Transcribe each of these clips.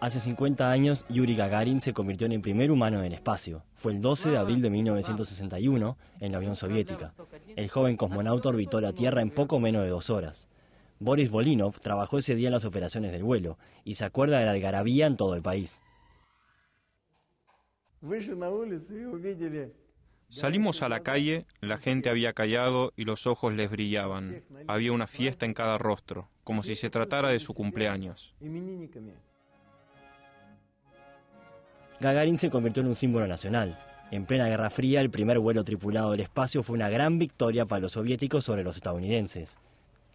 Hace 50 años, Yuri Gagarin se convirtió en el primer humano en el espacio. Fue el 12 de ah, abril de 1961 en la Unión Soviética. El joven cosmonauta orbitó la Tierra en poco menos de dos horas. Boris Bolinov trabajó ese día en las operaciones del vuelo y se acuerda de la algarabía en todo el país. Salimos a la calle, la gente había callado y los ojos les brillaban. Había una fiesta en cada rostro, como si se tratara de su cumpleaños. Gagarin se convirtió en un símbolo nacional. En plena Guerra Fría, el primer vuelo tripulado del espacio fue una gran victoria para los soviéticos sobre los estadounidenses.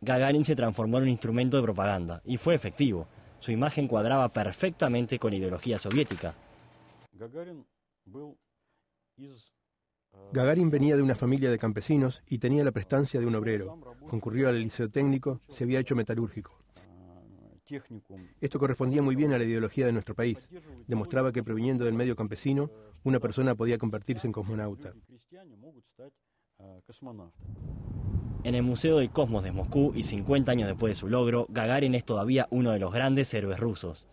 Gagarin se transformó en un instrumento de propaganda y fue efectivo. Su imagen cuadraba perfectamente con la ideología soviética. Gagarin Gagarin venía de una familia de campesinos y tenía la prestancia de un obrero. Concurrió al liceo técnico, se había hecho metalúrgico. Esto correspondía muy bien a la ideología de nuestro país. Demostraba que proviniendo del medio campesino, una persona podía convertirse en cosmonauta. En el Museo del Cosmos de Moscú y 50 años después de su logro, Gagarin es todavía uno de los grandes héroes rusos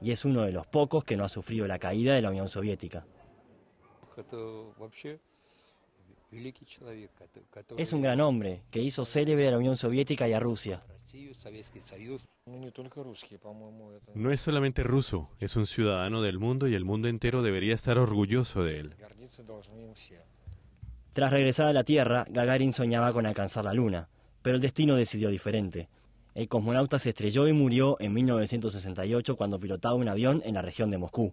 y es uno de los pocos que no ha sufrido la caída de la Unión Soviética. Es un gran hombre que hizo célebre a la Unión Soviética y a Rusia. No es solamente ruso, es un ciudadano del mundo y el mundo entero debería estar orgulloso de él. Tras regresar a la Tierra, Gagarin soñaba con alcanzar la Luna, pero el destino decidió diferente. El cosmonauta se estrelló y murió en 1968 cuando pilotaba un avión en la región de Moscú.